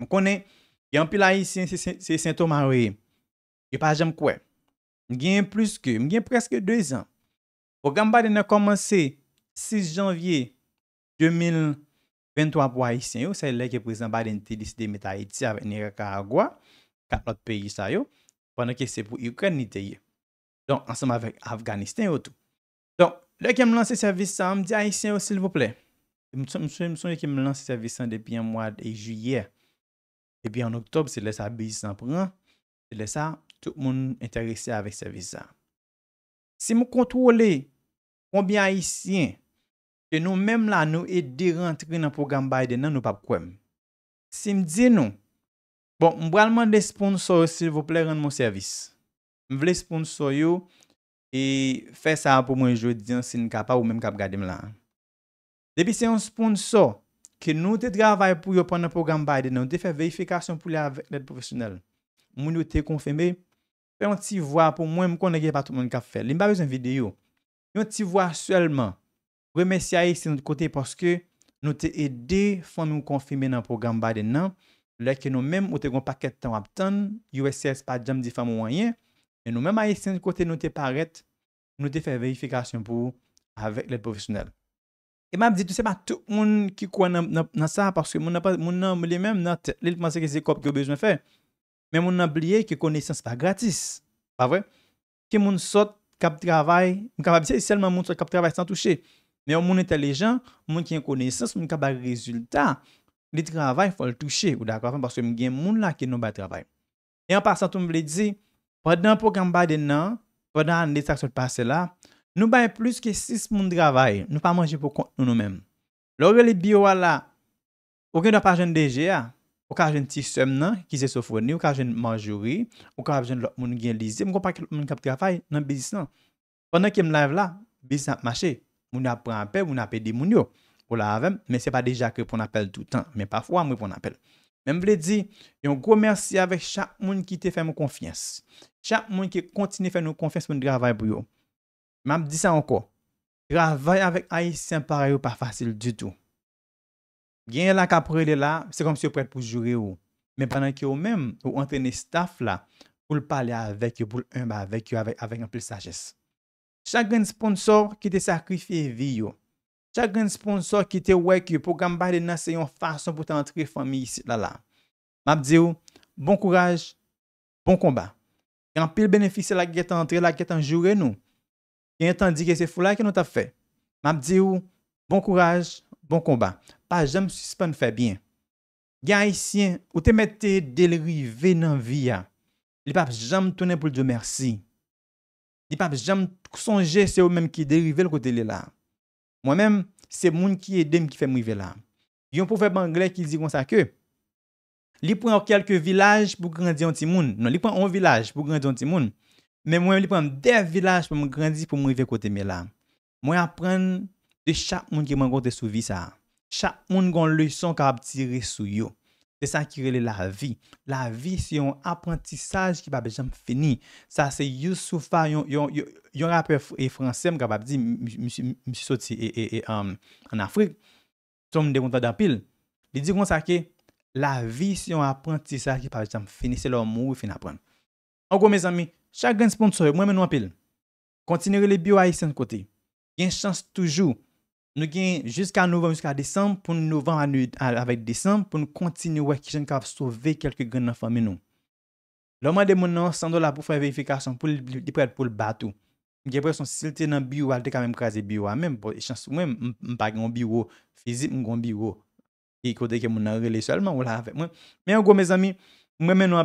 M konen, gen apil Aisyen se Sento Marwe, ki e pa jem kwe, m gen plus ke, m gen preske 2 an. Pou gamba dene komanse 6 janvye 2023 pou Aisyen yo, se le ke prezamba dene te diside met Aisyen avet nire Karagwa, ka plot peyi sa yo, pwana ke se pou Ukranite yo. Don, ansanm avet Afganistan yo tou. Don, le ke m lansi servisan, m di Aisyen yo sil vople. M sonye ki m lansi servisan depi an mwa de Juye, Epi an oktob se lè sa bilis an pran, se lè sa tout moun interese avèk se vizan. Se m kontrole konbyan isyen, se nou mèm la nou edi rentre nan program baye den nan nou pap kwen. Se m di nou, bon m bralman de sponsor sil vople ren moun servis. M vle sponsor yo, e fè sa pou mwen jwè diyan sin kapa ou mèm kap gade m lan. Depi se yon sponsor... ke nou te dravay pou yo pon nan program ba de nan, nou te fe veyifikasyon pou la vek let profesyonel. Moun nou te konfeme, pe yon ti vwa pou mwen m konnege patou moun kap fe, li m ba vez an video, yon ti vwa selman, remensi a yi se nou te kote, poske nou te ede fon nou konfeme nan program ba de nan, leke nou menm ou te kon paket tan wap tan, yon wese se pa jam di fam wanyen, e nou menm a yi se nou te kote nou te paret, nou te fe veyifikasyon pou avek let profesyonel. E mwen ap dit, tou se pa, tout moun ki kwa nan sa, paske moun nan, moun nan, mou li men, moun nan, li l pmanse ki zi kop ki yo bej mwen fe, men moun nan bliye ki koneysans pa gratis. Pa vre? Ki moun sot kap travay, moun kap abise, selman moun sot kap travay san touche. Men moun entelejan, moun ki yon koneysans, moun kap bag rezultat, li travay fol touche kou da kwa fan, paske mwen gen moun la ki nou bag travay. E an pasan tou mwen li dizi, wadan program ba den nan, wadan an detak sol pase la, wadan an detak sol pase la, Nou baye plus ke 6 moun dravay, nou pa manje pou kont nou nou menm. Lore li biyo wala, ouke nou pa jen deje a, ou ka jen ti sem nan, ki se sofreni, ou ka jen manjuri, ou ka jen lop moun gen lize, mou kon pa ki lop moun kap trafay nan bezis nan. Ponen ke m laev la, bezis nan ap mache, moun ap pran apè, moun apè di moun yo, pou la avem, men se pa deja ke pou napèl toutan, men pa fwa moun pou napèl. Men m vle di, yon gwo mersi avek chak moun ki te fè mou konfiyens, chak moun ki kontine fè moun konfiyens moun dravay biyo. Mab di sa anko, gravay avèk a yi sempare ou pa fasil du tou. Gyen la kapre li la, se kom si ou prèt pou jure ou. Men panan ki ou men, ou antrene staff la, pou l'pale avèk yo, pou l'enba avèk yo avèk anpil sages. Chak gen sponsor ki te sakrifye vi yo. Chak gen sponsor ki te wek yo pou gamba li nasen yon fason pou te antre fami yi si la la. Mab di yo, bon kouraj, bon komba. Yon apil benefise la ki te antre la ki te jure nou. Yen tan di ke se fou la ke nou ta fe. Mab di ou, bon kouraj, bon komba. Pa jem si se pan fe bien. Gya isyen, ou te mette delrive nan vi ya. Li pap jem tonen pou l de mersi. Li pap jem sonje se ou menm ki delrive l kote le la. Mwen menm, se moun ki edem ki fe mive la. Yon pou fe bangle ki di kon sa ke. Li pon an kelke vilaj pou grandi an ti moun. Non, li pon an vilaj pou grandi an ti moun. Men mwen li pren de vilaj pou mwen grandis pou mwen vive kote me la. Mwen apren de chak moun ki mwen konti sou vi sa. Chak moun kon luisan ka ap tire sou yo. Se sa kirele la vi. La vi si yon aprentisaj ki pa bejam fini. Sa se yon soufa, yon rap e fransem ka pa bi di, msi soti e an Afrik. Son mwen de konti da pil. Li di kon sa ke, la vi si yon aprentisaj ki pa bejam fini. Se lor moun fin apren. An kon me zami, Chak gen sponsor, mwen mè nou apil. Kontinere li biwa yi sen kote. Gen chans toujou. Nou gen jiska novem, jiska december, pou nou novem anou avèk december, pou nou kontinere wèk jen kav sove kelke gen nan fòmè nou. Lò mè de mwen nan, san do la pou fè verifikasyon, pou li prèd pou l batou. Gen pre son silte nan biwa, al te kamèm krasi biwa. Mèm pou yi chans, mwen mpa gen biwo, fizit mwen gen biwo. Yi kote ke mwen nan rele selman, ou la avèk mwen. Mè yon gwo mè zami, mwen